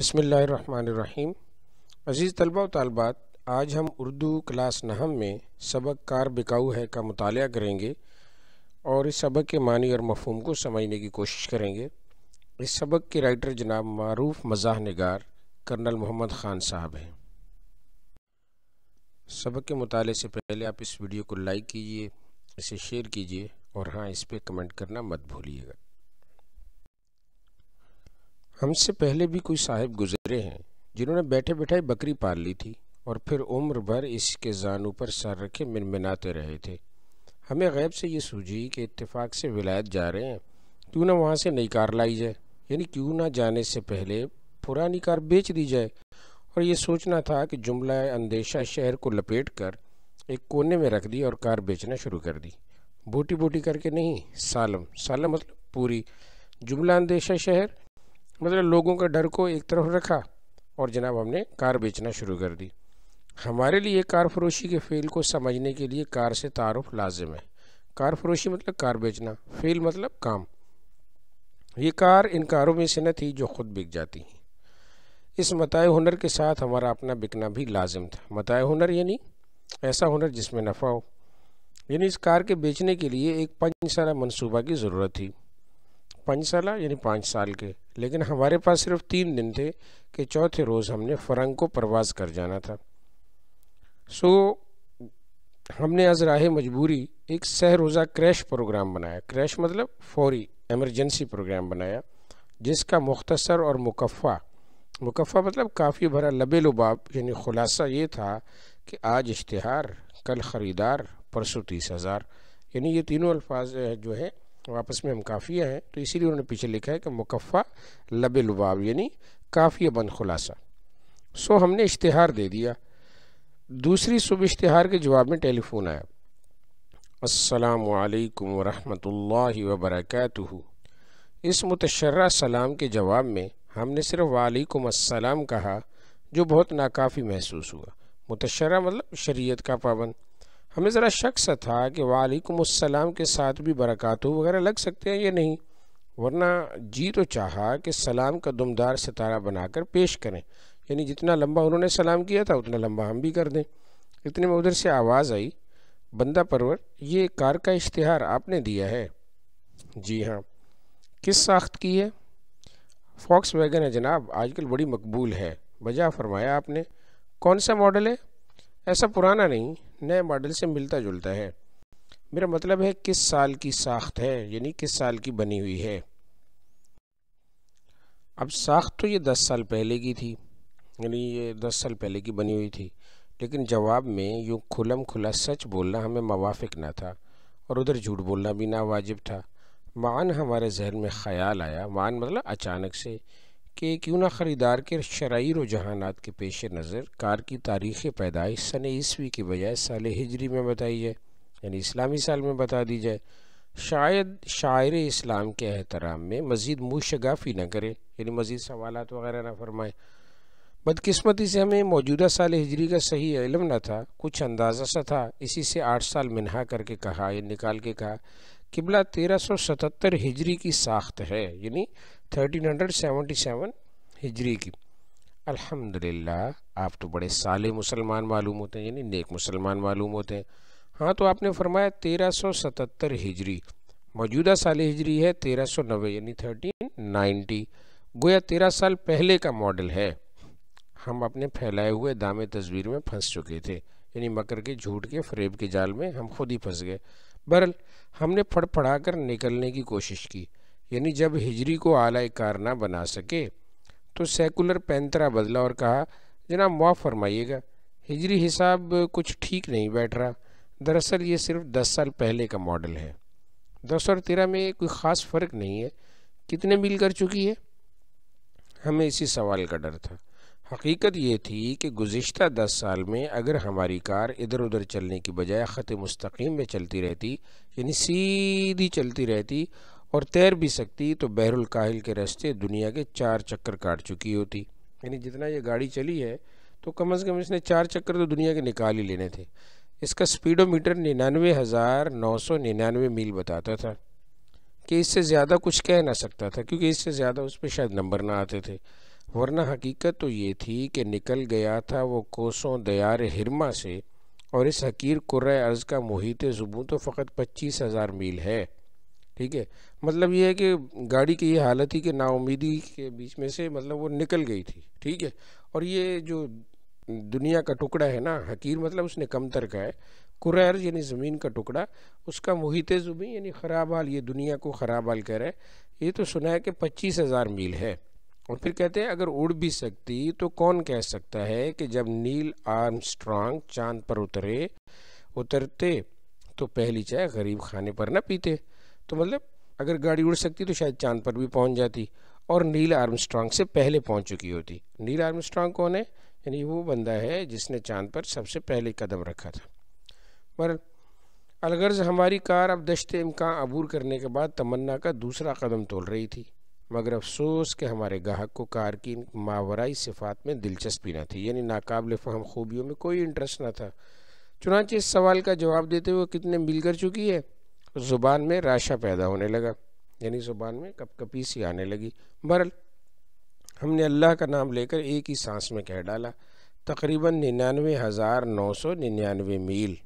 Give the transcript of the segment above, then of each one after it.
बसमीम अज़ीज़ तलबा तलबात आज हम उर्दू क्लास नहम में सबक कार बिकाऊ है का मताल करेंगे और इस सबक के मानी और मफहम को समझने की कोशिश करेंगे इस सबक के राइटर जनाब मरूफ मज़ाह नगार कर्नल मोहम्मद ख़ान साहब हैं सबक के मताले से पहले आप इस वीडियो को लाइक कीजिए इसे शेयर कीजिए और हाँ इस पर कमेंट करना मत भूलिएगा हमसे पहले भी कोई साहिब गुजरे हैं जिन्होंने बैठे बैठे बकरी पाल ली थी और फिर उम्र भर इसके जानू पर सर रखे मिनमिनाते रहे थे हमें गैब से ये सूझी कि इत्तेफाक से विलायत जा रहे हैं क्यों ना वहाँ से नई कार लाई जाए यानी क्यों ना जाने से पहले पुरानी कार बेच दी जाए और ये सोचना था कि जुमला अंदेशा शहर को लपेट कर एक कोने में रख दी और कार बेचना शुरू कर दी बूटी बूटी करके नहीं सालम सालम मतलब पूरी जुमला अंदेशा शहर मतलब लोगों का डर को एक तरफ रखा और जनाब हमने कार बेचना शुरू कर दी हमारे लिए कार फरोशी के फेल को समझने के लिए कार से तारफ़ लाजिम है कार फरोशी मतलब कार बेचना फेल मतलब काम ये कार इन कारों में से न थी जो खुद बिक जाती हैं इस मताए हुनर के साथ हमारा अपना बिकना भी लाजिम था मताए हुनर यानी ऐसा हुनर जिसमें नफ़ा हो यानी इस कार के बेचने के लिए एक सारा मनसूबा की ज़रूरत थी साल यानी पाँच साल के लेकिन हमारे पास सिर्फ तीन दिन थे कि चौथे रोज़ हमने फ़रंग को परवाज़ कर जाना था सो हमने आज राह मजबूरी एक सह रोज़ा क्रैश प्रोग्राम बनाया क्रैश मतलब फौरी एमरजेंसी प्रोग्राम बनाया जिसका मुख्तसर और मुकफ़ा मुकफ़ा मतलब काफ़ी भरा लबे लुबाब यानी ख़ुलासा ये था कि आज इश्तहार कल ख़रीदार परसों तीस हज़ार यानी ये तीनों अल्फाज जो है और आपस में हम काफ़िया हैं तो इसीलिए उन्होंने पीछे लिखा है कि मुकफ़ा लब लबाव यानी काफ़िया बंद खुलासा सो हमने इश्तहार दे दिया दूसरी सुबह इश्तहार के जवाब में टेलीफोन आया असलकम वरहमल वबरक इस मुतशर्रा सलाम के जवाब में हमने सिर्फ वालेकुम असलम कहा जो बहुत नाकाफ़ी महसूस हुआ मुतशर्रा मतलब शरीयत का पाबंद हमें ज़रा शक सा था कि वालेकुम अस्सलाम के साथ भी बरक़ात वगैरह लग सकते हैं या नहीं वरना जी तो चाहा कि सलाम का दुमदार सितारा बनाकर पेश करें यानी जितना लंबा उन्होंने सलाम किया था उतना लंबा हम भी कर दें इतने में उधर से आवाज़ आई बंदा परवर ये कार का इश्तहार आपने दिया है जी हाँ किस साख्त की है फॉक्स वैगन है जनाब आजकल बड़ी मकबूल है बजा फरमाया आपने कौन सा मॉडल है ऐसा पुराना नहीं नए मॉडल से मिलता जुलता है मेरा मतलब है किस साल की साख्त है यानी किस साल की बनी हुई है अब साख्त तो ये दस साल पहले की थी यानी ये दस साल पहले की बनी हुई थी लेकिन जवाब में यूँ खुलम खुला सच बोलना हमें मवाफिक ना था और उधर झूठ बोलना भी ना वाजिब था मान हमारे जहन में ख्याल आया मान मतलब अचानक से कि क्यों ना ख़रीदार के शराइ रुझान के पेश नज़र कार की तारीख़ पैदाइश सन ईस्वी के बजाय साल हिजरी में बताई जाए यानी इस्लामी साल में बता दी जाए शायद शायर इस्लाम के एहतराम में मज़ीद मुँह शगाफी न करें यानी मज़ीद सवाल वगैरह ना फरमाए बदकस्मती से हमें मौजूदा साल हिजरी का सही इलम न था कुछ अंदाज़ा सा था इसी से आठ साल मिनह करके कहा या निकाल के कहा किबला 1377 हिजरी की साख्त है यानी 1377 हिजरी की अल्हम्दुलिल्लाह आप तो बड़े साले मुसलमान मालूम होते हैं यानी नेक मुसलमान मालूम होते हैं हाँ तो आपने फरमाया 1377 हिजरी मौजूदा साल हिजरी है 1390 यानी 1390 गोया तेरह साल पहले का मॉडल है हम अपने फैलाए हुए दामे तस्वीर में फंस चुके थे यानी मकर के झूठ के फरेब के जाल में हम खुद ही फंस गए बहरल हमने फड़फड़ा कर निकलने की कोशिश की यानी जब हिजरी को आलाय कार ना बना सके तो सेकुलर पैंतरा बदला और कहा जना मुआफ़ फरमाइएगा हिजरी हिसाब कुछ ठीक नहीं बैठ रहा दरअसल ये सिर्फ दस साल पहले का मॉडल है दस और तेरह में कोई ख़ास फ़र्क नहीं है कितने मिल कर चुकी है हमें इसी सवाल का डर था हकीकत ये थी कि गुज्त दस साल में अगर हमारी कार इधर उधर चलने की बजाय ख़त मस्तकीम में चलती रहती यानी सीधी चलती रहती और तैर भी सकती तो बहरुल काहिल के रास्ते दुनिया के चार चक्कर काट चुकी होती यानी जितना ये गाड़ी चली है तो कम अज़ कम इसने चार चक्कर तो दुनिया के निकाल ही लेने थे इसका स्पीडोमीटर निन्यानवे हज़ार नौ सौ निन्यानवे मील बताता था कि इससे ज़्यादा कुछ कह ना सकता था क्योंकि इससे ज़्यादा उस पर शायद नंबर ना आते थे वरना हकीकत तो ये थी कि निकल गया था वो कोसों दयार हिरमा से और इस हकीर कुर अर्ज़ का मुहित ज़ुबू तो फ़कत पच्चीस हज़ार मील है ठीक है मतलब ये है कि गाड़ी की ये हालत ही कि नाउमीदी के बीच में से मतलब वो निकल गई थी ठीक है और ये जो दुनिया का टुकड़ा है ना हकीर मतलब उसने कम तर का है कुरैर यानी ज़मीन का टुकड़ा उसका मुहित ज़ुबी यानी ख़राब हाल ये दुनिया को ख़राब हाल कह रहा है ये तो सुना है कि पच्चीस हज़ार मील है और फिर कहते हैं अगर उड़ भी सकती तो कौन कह सकता है कि जब नील आर्मस्ट्रांग चांद पर उतरे उतरते तो पहली चाय गरीब खाने पर ना पीते तो मतलब अगर गाड़ी उड़ सकती तो शायद चांद पर भी पहुंच जाती और नील आर्मस्ट्रांग से पहले पहुंच चुकी होती नील आर्मस्ट्रांग कौन है यानी वो बंदा है जिसने चांद पर सबसे पहले कदम रखा था पर अलगर्ज हमारी कार अब दशते इमकान अबूर करने के बाद तमन्ना का दूसरा कदम तोल रही थी मगर अफसोस कि हमारे गाहक को कार की मावराई सिफात में दिलचस्पी ना थी यानी नाकबिल फहम खूबियों में कोई इंटरेस्ट ना था चुनाचे इस सवाल का जवाब देते हुए कितने मिल कर चुकी है ज़ुबान में राशा पैदा होने लगा यानी ज़ुबान में कप कपी सी आने लगी बहरल हमने अल्लाह का नाम लेकर एक ही सांस में कह डाला तकरीबन निन्यानवे हज़ार नौ सौ निन्यानवे मील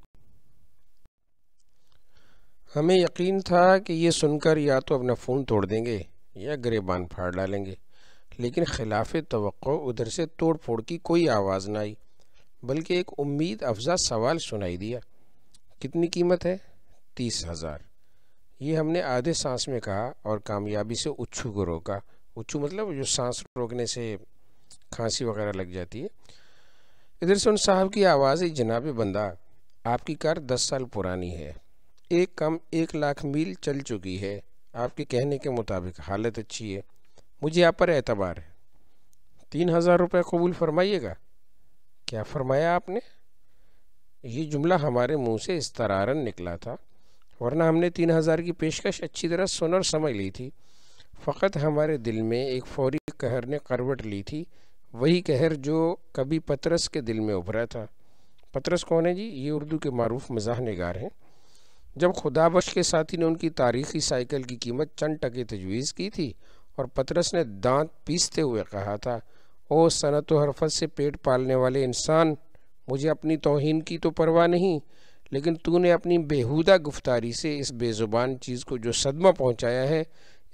हमें यकीन था कि ये सुनकर या तो अपना फ़ोन तोड़ देंगे या गरीबान फाड़ डालेंगे लेकिन खिलाफ तो उधर से तोड़ फोड़ की कोई आवाज़ ना आई बल्कि एक उम्मीद अफजा सवाल सुनाई दिया कितनी कीमत है तीस हज़ार ये हमने आधे सांस में कहा और कामयाबी से उच्छू को रोका उच्छू मतलब जो सांस रोकने से खांसी वगैरह लग जाती है इधर से उन साहब की आवाज़ जनाब बंदा आपकी कार दस साल पुरानी है एक कम एक लाख मील चल चुकी है आपके कहने के मुताबिक हालत अच्छी है मुझे आप पर एतबार है तीन हज़ार रुपये कबूल फरमाइएगा क्या फरमाया आपने ये जुमला हमारे मुंह से इस तरारन निकला था वरना हमने तीन हज़ार की पेशकश अच्छी तरह सुन और समझ ली थी फ़कत हमारे दिल में एक फौरी कहर ने करवट ली थी वही कहर जो कभी पतरस के दिल में उभरा था पतरस कौन है जी ये उर्दू के मरूफ मजाह नगार हैं जब खुदाबश के साथी ने उनकी तारीखी साइकिल की कीमत चंद टके तजवीज़ की थी और पतरस ने दांत पीसते हुए कहा था ओ सनत हरफत से पेट पालने वाले इंसान मुझे अपनी तोहन की तो परवाह नहीं लेकिन तूने अपनी बेहूदा गुफ्तारी से इस बेज़ुबान चीज़ को जो सदमा पहुंचाया है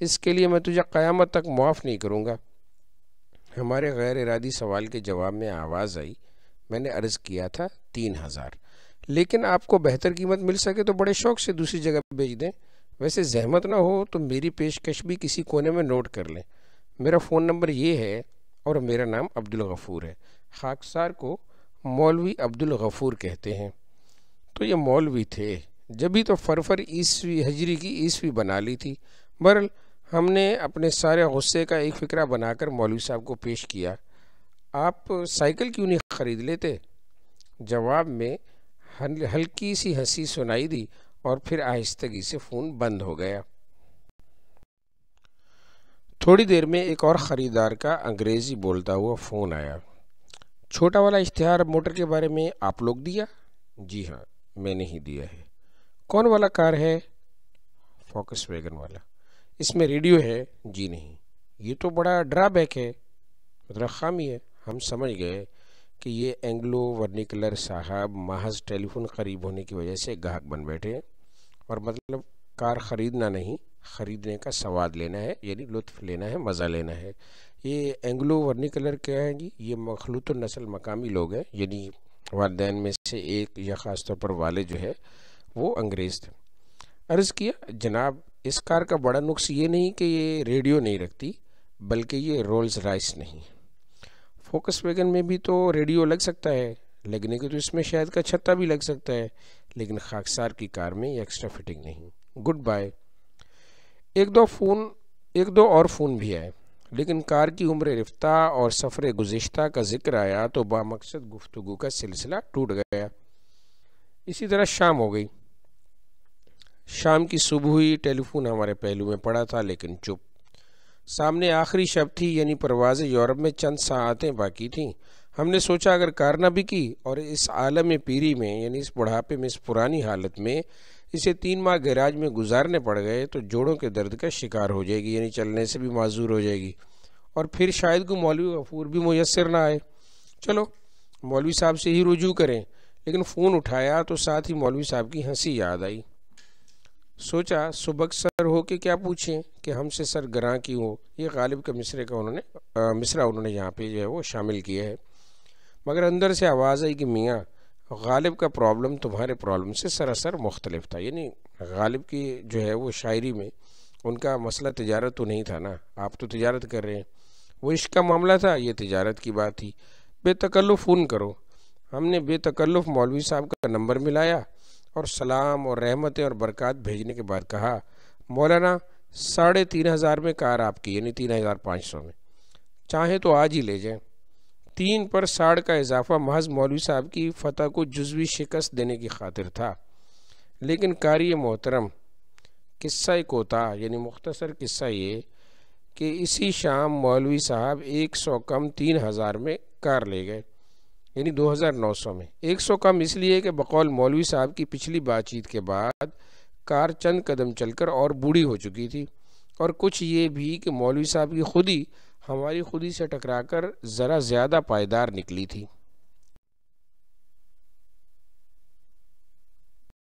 इसके लिए मैं तुझे क़्यामत तक मुआफ़ नहीं करूँगा हमारे गैर इरादी सवाल के जवाब में आवाज़ आई मैंने अर्ज़ किया था तीन हज़ार लेकिन आपको बेहतर कीमत मिल सके तो बड़े शौक से दूसरी जगह बेच दें वैसे जहमत ना हो तो मेरी पेशकश भी किसी कोने में नोट कर लें मेरा फ़ोन नंबर ये है और मेरा नाम अब्दुल गफ़ूर है खाकसार को मौलवी अब्दुल गफ़ूर कहते हैं तो ये मौलवी थे जब ही तो फरफर ईसवी हजरी की ईसवी बना ली थी बहरल हमने अपने सारे गुस्से का एक फ़िक्रा बनाकर मौलवी साहब को पेश किया आप साइकिल क्यों नहीं ख़रीद लेते जवाब में हल्की सी हंसी सुनाई दी और फिर आहिस्तगी से फ़ोन बंद हो गया थोड़ी देर में एक और ख़रीदार का अंग्रेज़ी बोलता हुआ फ़ोन आया छोटा वाला इश्तहार मोटर के बारे में आप लोग दिया जी हाँ मैंने ही दिया है कौन वाला कार है फोकस वैगन वाला इसमें रेडियो है जी नहीं ये तो बड़ा ड्राबैक है मतलब खामी है हम समझ गए कि ये एंग्लो वर्निकुलर साहब महज टेलीफोन ख़रीब होने की वजह से गाहक बन बैठे और मतलब कार ख़रीदना नहीं ख़रीदने का स्वाद लेना है यानी लुत्फ़ लेना है मज़ा लेना है ये एंग्लो वर्निकुलर क्या है जी ये मखलूत नस्ल मकामी लोग हैं यानी वालदेन में से एक या ख़ास तौर पर वाले जो है वो अंग्रेज़ थे अर्ज़ किया जनाब इस कार का बड़ा नुक्स ये नहीं कि ये रेडियो नहीं रखती बल्कि ये रोल्स राइस नहीं है फोकस वैगन में भी तो रेडियो लग सकता है लगने के तो इसमें शायद का छत्ता भी लग सकता है लेकिन खाकसार की कार में ये एक्स्ट्रा फिटिंग नहीं गुड बाय एक दो फ़ोन एक दो और फ़ोन भी आए लेकिन कार की उम्र रफ्ता और सफ़र गुज्त का जिक्र आया तो बामकसद गुफ्तु का सिलसिला टूट गया इसी तरह शाम हो गई शाम की सुबह ही टेलीफोन हमारे पहलू में पड़ा था लेकिन चुप सामने आखिरी शब थी यानी परवाज़ यूरोप में चंद सातें बाकी थीं हमने सोचा अगर कारना भी की और इस आलम पीरी में यानी इस बुढ़ापे में इस पुरानी हालत में इसे तीन माह गैराज में गुजारने पड़ गए तो जोड़ों के दर्द का शिकार हो जाएगी यानी चलने से भी माजूर हो जाएगी और फिर शायद को मौलवी गफूर भी मैसर ना आए चलो मौलवी साहब से ही रुजू करें लेकिन फ़ोन उठाया तो साथ ही मौलवी साहब की हंसी याद आई सोचा सुबक सर हो के क्या पूछें कि हमसे सर गरां की हो ये गालिब के मिसरे का उन्होंने मिसरा उन्होंने यहाँ पे जो है वो शामिल किया है मगर अंदर से आवाज़ आई कि मियाँ गालिब का प्रॉब्लम तुम्हारे प्रॉब्लम से सरासर मुख्तलिफ था यानी गालिब की जो है वो शायरी में उनका मसला तजारत तो नहीं था ना आप तो तजारत कर रहे हैं वो इश्क का मामला था ये तजारत की बात थी बेतकल्लुफ़ फ़ोन करो हमने बेतकल्लुफ़ मौलवी साहब का नंबर मिलाया और सलाम और रहमतें और बरक़ात भेजने के बाद कहा मौलाना साढ़े तीन हज़ार में कार आपकी यानी तीन हज़ार पाँच सौ में चाहें तो आज ही ले जाएं तीन पर साढ़ का इजाफा महज मौलवी साहब की फतह को जुजवी शिकस्त देने की खातिर था लेकिन कारी मोहतरम किस्सा कोता यानी मुख्तसर किस्सा ये कि इसी शाम मौलवी साहब एक सौ कम तीन हज़ार में कार ले गए यानी 2900 में 100 कम इसलिए कि बकौल मौलवी साहब की पिछली बातचीत के बाद कार चंद कदम चलकर और बूढ़ी हो चुकी थी और कुछ ये भी कि मौलवी साहब की खुदी हमारी खुदी से टकराकर ज़रा ज़्यादा पायदार निकली थी